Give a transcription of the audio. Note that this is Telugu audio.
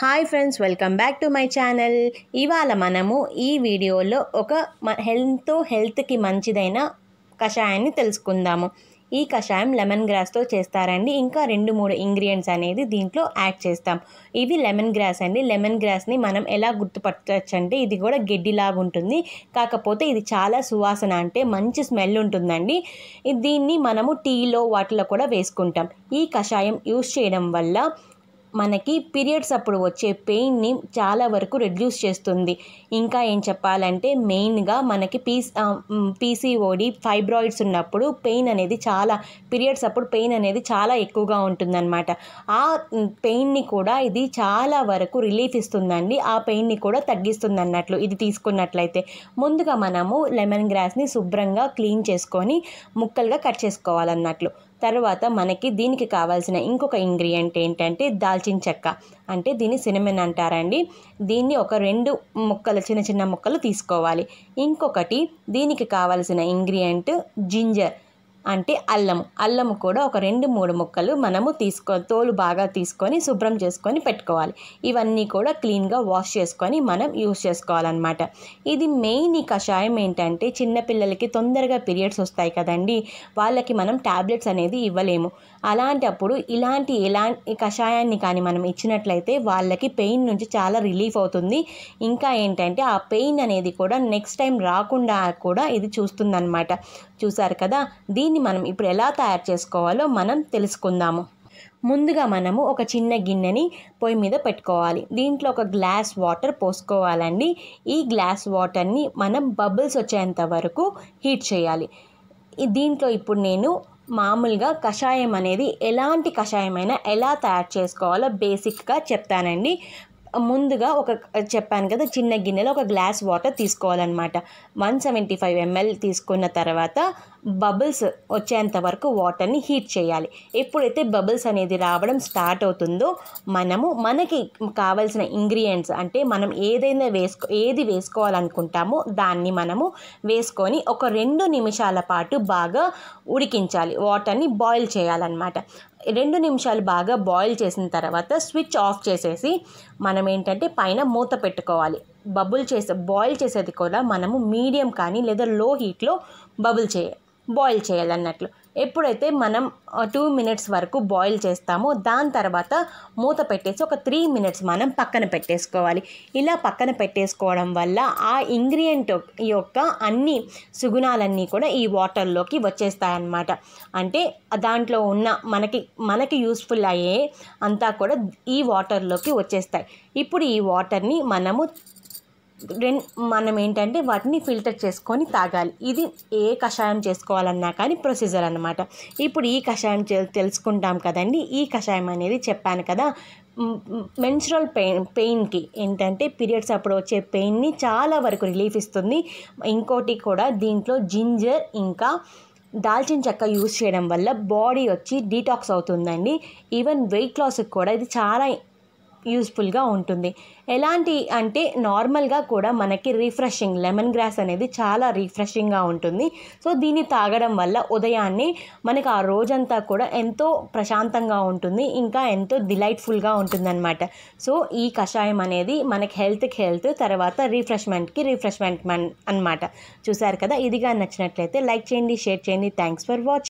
hi friends welcome back to my channel ఇవాళ మనము ఈ వీడియోలో ఒక హెల్త్ హెల్త్కి మంచిదైన కషాయాన్ని తెలుసుకుందాము ఈ కషాయం లెమన్ గ్రాస్తో చేస్తారండి ఇంకా రెండు మూడు ఇంగ్రీడియంట్స్ అనేది దీంట్లో యాడ్ చేస్తాం ఇది లెమన్ గ్రాస్ అండి లెమన్ గ్రాస్ని మనం ఎలా అంటే ఇది కూడా గెడ్డిలాగా ఉంటుంది కాకపోతే ఇది చాలా సువాసన అంటే మంచి స్మెల్ ఉంటుందండి దీన్ని మనము టీలో వాటిలో కూడా వేసుకుంటాం ఈ కషాయం యూస్ చేయడం వల్ల మనకి పీరియడ్స్ అప్పుడు వచ్చే పెయిన్ని చాలా వరకు రిడ్యూస్ చేస్తుంది ఇంకా ఏం చెప్పాలంటే మెయిన్గా మనకి పీస్ పీసీఓడి ఫైబ్రాయిడ్స్ ఉన్నప్పుడు పెయిన్ అనేది చాలా పీరియడ్స్ అప్పుడు పెయిన్ అనేది చాలా ఎక్కువగా ఉంటుందన్నమాట ఆ పెయిన్ని కూడా ఇది చాలా వరకు రిలీఫ్ ఇస్తుందండి ఆ పెయిన్ని కూడా తగ్గిస్తుంది అన్నట్లు ఇది తీసుకున్నట్లయితే ముందుగా మనము లెమన్ గ్రాస్ని శుభ్రంగా క్లీన్ చేసుకొని ముక్కలుగా కట్ చేసుకోవాలన్నట్లు తర్వాత మనకి దీనికి కావాల్సిన ఇంకొక ఇంగ్రీడియంట్ ఏంటంటే దాల్చిన చెక్క అంటే దీన్ని సినిమన్ అంటారండి దీన్ని ఒక రెండు ముక్కలు చిన్న చిన్న ముక్కలు తీసుకోవాలి ఇంకొకటి దీనికి కావాల్సిన ఇంగ్రీడియంట్ జింజర్ అంటే అల్లం అల్లం కూడా ఒక రెండు మూడు ముక్కలు మనము తీసుకో తోలు బాగా తీసుకొని శుభ్రం చేసుకొని పెట్టుకోవాలి ఇవన్నీ కూడా క్లీన్గా వాష్ చేసుకొని మనం యూస్ చేసుకోవాలన్నమాట ఇది మెయిన్ ఈ కషాయం ఏంటంటే చిన్నపిల్లలకి తొందరగా పీరియడ్స్ వస్తాయి కదండి వాళ్ళకి మనం ట్యాబ్లెట్స్ అనేది ఇవ్వలేము అలాంటప్పుడు ఇలాంటి ఎలా కషాయాన్ని కానీ మనం ఇచ్చినట్లయితే వాళ్ళకి పెయిన్ నుంచి చాలా రిలీఫ్ అవుతుంది ఇంకా ఏంటంటే ఆ పెయిన్ అనేది కూడా నెక్స్ట్ టైం రాకుండా కూడా ఇది చూస్తుందన్నమాట చూసారు కదా దీన్ని మనం ఇప్పుడు ఎలా తయారు చేసుకోవాలో మనం తెలుసుకుందాము ముందుగా మనము ఒక చిన్న గిన్నెని పొయ్యి మీద పెట్టుకోవాలి దీంట్లో ఒక గ్లాస్ వాటర్ పోసుకోవాలండి ఈ గ్లాస్ వాటర్ని మనం బబుల్స్ వచ్చేంత వరకు హీట్ చేయాలి దీంట్లో ఇప్పుడు నేను మామూలుగా కషాయం అనేది ఎలాంటి కషాయమైనా ఎలా తయారు చేసుకోవాలో బేసిక్గా చెప్తానండి ముందుగా ఒక చెప్పాను కదా చిన్న గిన్నెలో ఒక గ్లాస్ వాటర్ తీసుకోవాలన్నమాట వన్ సెవెంటీ ఫైవ్ ఎంఎల్ తీసుకున్న తర్వాత బబుల్స్ వచ్చేంత వరకు వాటర్ని హీట్ చేయాలి ఎప్పుడైతే బబుల్స్ అనేది రావడం స్టార్ట్ అవుతుందో మనము మనకి కావాల్సిన ఇంగ్రీడియంట్స్ అంటే మనం ఏదైనా వేసుకో ఏది వేసుకోవాలనుకుంటామో దాన్ని మనము వేసుకొని ఒక రెండు నిమిషాల పాటు బాగా ఉడికించాలి వాటర్ని బాయిల్ చేయాలన్నమాట రెండు నిమిషాలు బాగా బాయిల్ చేసిన తర్వాత స్విచ్ ఆఫ్ చేసేసి మనం ఏంటంటే పైన మూత పెట్టుకోవాలి బబుల్ చేసే బాయిల్ చేసేది కూడా మనము మీడియం కానీ లేదా లో హీట్లో బబుల్ చేయ బాయిల్ చేయాలన్నట్లు ఎప్పుడైతే మనం టూ మినిట్స్ వరకు బాయిల్ చేస్తామో దాని తర్వాత మూత పెట్టేసి ఒక త్రీ మినిట్స్ మనం పక్కన పెట్టేసుకోవాలి ఇలా పక్కన పెట్టేసుకోవడం వల్ల ఆ ఇంగ్రీడియంట్ యొక్క అన్ని సుగుణాలన్నీ కూడా ఈ వాటర్లోకి వచ్చేస్తాయన్నమాట అంటే దాంట్లో ఉన్న మనకి మనకి యూస్ఫుల్ అయ్యే అంతా కూడా ఈ వాటర్లోకి వచ్చేస్తాయి ఇప్పుడు ఈ వాటర్ని మనము మనం ఏంటంటే వాటిని ఫిల్టర్ చేసుకొని తాగాలి ఇది ఏ కషాయం చేసుకోవాలన్నా కానీ ప్రొసీజర్ అనమాట ఇప్పుడు ఈ కషాయం తెలుసుకుంటాం కదండి ఈ కషాయం అనేది చెప్పాను కదా మెన్స్ట్రల్ పెయిన్ పెయిన్కి ఏంటంటే పీరియడ్స్ అప్పుడు వచ్చే పెయిన్ని చాలా వరకు రిలీఫ్ ఇస్తుంది ఇంకోటి కూడా దీంట్లో జింజర్ ఇంకా దాల్చిన చెక్క యూజ్ చేయడం వల్ల బాడీ వచ్చి డీటాక్స్ అవుతుందండి ఈవెన్ వెయిట్ లాస్కి కూడా ఇది చాలా యూస్ఫుల్గా ఉంటుంది ఎలాంటి అంటే నార్మల్గా కూడా మనకి రిఫ్రెషింగ్ లెమన్ గ్రాస్ అనేది చాలా రిఫ్రెషింగ్గా ఉంటుంది సో దీన్ని తాగడం వల్ల ఉదయాన్నే మనకు ఆ రోజంతా కూడా ఎంతో ప్రశాంతంగా ఉంటుంది ఇంకా ఎంతో డిలైట్ఫుల్గా ఉంటుందన్నమాట సో ఈ కషాయం అనేది మనకి హెల్త్కి హెల్త్ తర్వాత రిఫ్రెష్మెంట్కి రిఫ్రెష్మెంట్ అన్నమాట చూసారు కదా ఇదిగా నచ్చినట్లయితే లైక్ చేయండి షేర్ చేయండి థ్యాంక్స్ ఫర్ వాచింగ్